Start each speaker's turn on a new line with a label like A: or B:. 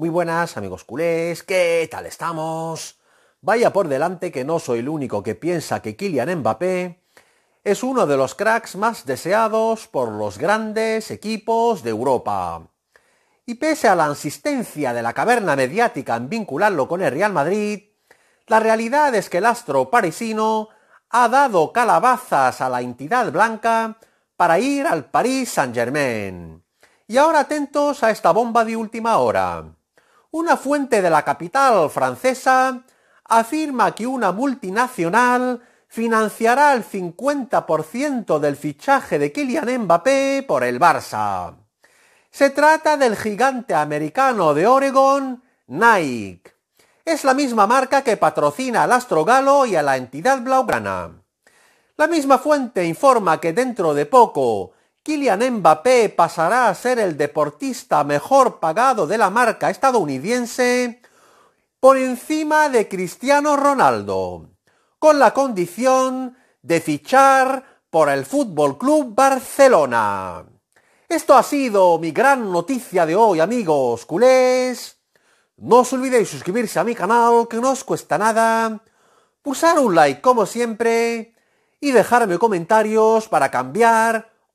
A: Muy buenas amigos culés, ¿qué tal estamos? Vaya por delante que no soy el único que piensa que Kylian Mbappé es uno de los cracks más deseados por los grandes equipos de Europa. Y pese a la insistencia de la caverna mediática en vincularlo con el Real Madrid, la realidad es que el astro parisino ha dado calabazas a la entidad blanca para ir al Paris Saint-Germain. Y ahora atentos a esta bomba de última hora. Una fuente de la capital francesa afirma que una multinacional financiará el 50% del fichaje de Kylian Mbappé por el Barça. Se trata del gigante americano de Oregon, Nike. Es la misma marca que patrocina al Astro Galo y a la entidad blaugrana. La misma fuente informa que dentro de poco Kylian Mbappé pasará a ser el deportista mejor pagado de la marca estadounidense por encima de Cristiano Ronaldo, con la condición de fichar por el Fútbol Club Barcelona. Esto ha sido mi gran noticia de hoy, amigos culés. No os olvidéis suscribirse a mi canal, que no os cuesta nada. Pulsar un like, como siempre. Y dejarme comentarios para cambiar